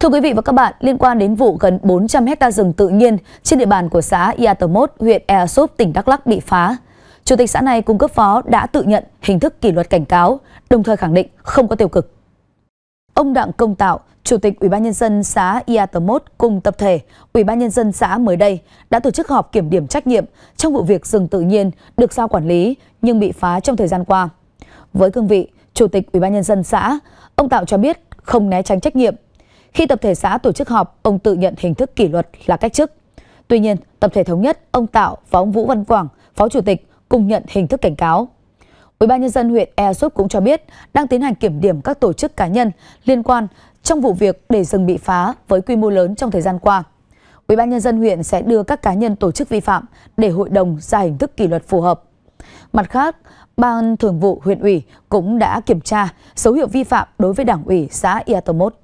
Thưa quý vị và các bạn, liên quan đến vụ gần 400 hecta rừng tự nhiên trên địa bàn của xã Iatomot, huyện Ea Súp, tỉnh Đắk Lắc bị phá, Chủ tịch xã này cùng cấp phó đã tự nhận hình thức kỷ luật cảnh cáo, đồng thời khẳng định không có tiêu cực. Ông Đặng Công Tạo, Chủ tịch Ủy ban nhân dân xã Iatomot cùng tập thể Ủy ban nhân dân xã mới đây đã tổ chức họp kiểm điểm trách nhiệm trong vụ việc rừng tự nhiên được giao quản lý nhưng bị phá trong thời gian qua. Với cương vị Chủ tịch Ủy ban nhân dân xã, ông Tạo cho biết không né tránh trách nhiệm khi tập thể xã tổ chức họp, ông tự nhận hình thức kỷ luật là cách chức. Tuy nhiên, tập thể thống nhất, ông Tạo và ông Vũ Văn Quảng, phó chủ tịch cùng nhận hình thức cảnh cáo. Ủy ban nhân dân huyện Ea Súp cũng cho biết đang tiến hành kiểm điểm các tổ chức cá nhân liên quan trong vụ việc để rừng bị phá với quy mô lớn trong thời gian qua. Ủy ban nhân dân huyện sẽ đưa các cá nhân tổ chức vi phạm để hội đồng ra hình thức kỷ luật phù hợp. Mặt khác, Ban Thường vụ huyện ủy cũng đã kiểm tra dấu hiệu vi phạm đối với Đảng ủy xã Iatomot.